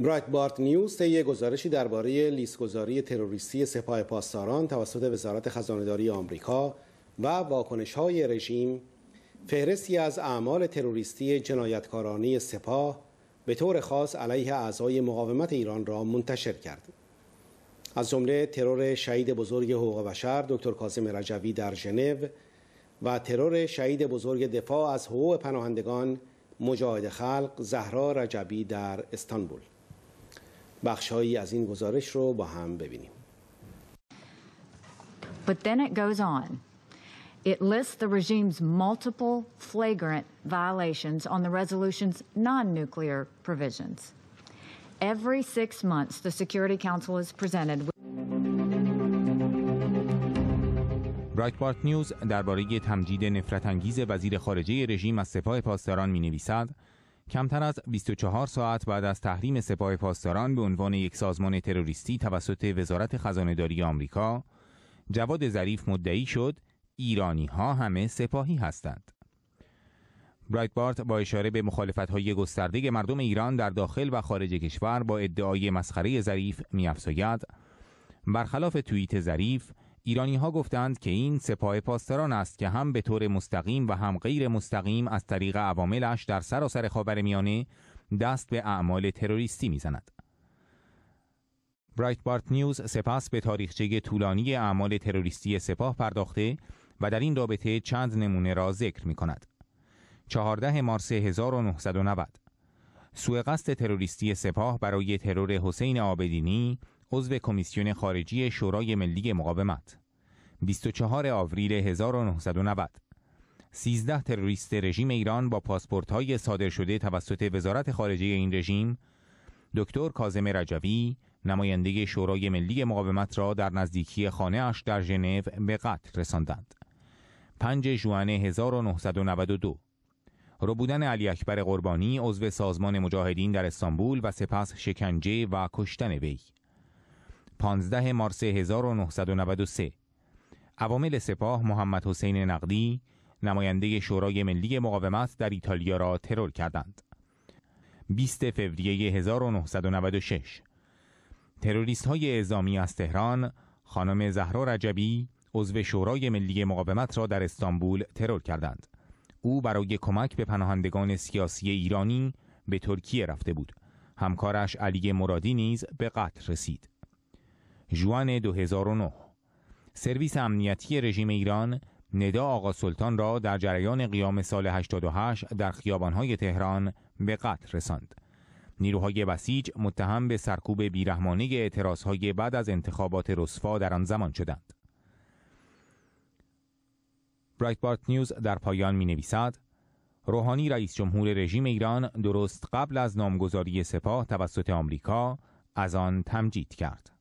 بارت نیوز طی گزارشی درباره لیستگذاری تروریستی سپاه پاسداران توسط وزارت خزانهداری آمریکا و های رژیم فهرستی از اعمال تروریستی جنایتکارانه سپاه به طور خاص علیه اعضای مقاومت ایران را منتشر کرد. از جمله ترور شهید بزرگ حقوق بشر دکتر کازم رجوی در ژنو و ترور شهید بزرگ دفاع از حقوق پناهندگان مجاهد خلق زهرا رجبی در استانبول بخشهایی از این گزارش رو با هم ببینیم. But then it goes on. It lists the regime's multiple flagrant violations on the resolution's non nuclear provisions. Every six months, the Security Council is presented with. برایتبارت نیوز درباره تمجید نفرت انگیز وزیر خارجه رژیم از سپاه پاسداران می نویسد کمتر از 24 ساعت بعد از تحریم سپاه پاسداران به عنوان یک سازمان تروریستی توسط وزارت داری آمریکا، جواد ظریف مدعی شد ایرانی ها همه سپاهی هستند. برایتبارت با اشاره به مخالفت های گسترده مردم ایران در داخل و خارج کشور با ادعای مسخره ظریف میافزاید برخلاف توییت ظریف ایرانی ها گفتند که این سپاه پاسداران است که هم به طور مستقیم و هم غیر مستقیم از طریق عواملش در سراسر میانه دست به اعمال تروریستی میزند. بارت نیوز سپس به تاریخچه طولانی اعمال تروریستی سپاه پرداخته و در این رابطه چند نمونه را ذکر می کند. 14 مارس 1990 سوء قصد تروریستی سپاه برای ترور حسین آبدینی عضو کمیسیون خارجی شورای ملی مقاومت 24 آوریل 1990 13 تروریست رژیم ایران با پاسپورت های صادر شده توسط وزارت خارجه این رژیم دکتر کازم رجوی نماینده شورای ملی مقاومت را در نزدیکی خانه اش در ژنو به قتل رساندند 5 ژوئن 1992 ربودن علی اکبر قربانی عضو سازمان مجاهدین در استانبول و سپس شکنجه و کشتن وی 15 مارس 1993 عوامل سپاه محمد حسین نقدی نماینده شورای ملی مقاومت در ایتالیا را ترور کردند 20 فوریه 1996 تروریست های اعزامی از تهران خانم زهرا رجبی عضو شورای ملی مقاومت را در استانبول ترور کردند او برای کمک به پناهندگان سیاسی ایرانی به ترکیه رفته بود همکارش علی مرادی نیز به قتل رسید جوان 2009 سرویس امنیتی رژیم ایران ندا آقا سلطان را در جریان قیام سال 88 در خیابانهای تهران به قتل رساند. نیروهای بسیج متهم به سرکوب بیرحمانه اعتراضهای بعد از انتخابات رسفا در آن زمان شدند. برایتبارت نیوز در پایان می نویسد روحانی رئیس جمهور رژیم ایران درست قبل از نامگذاری سپاه توسط آمریکا از آن تمجید کرد.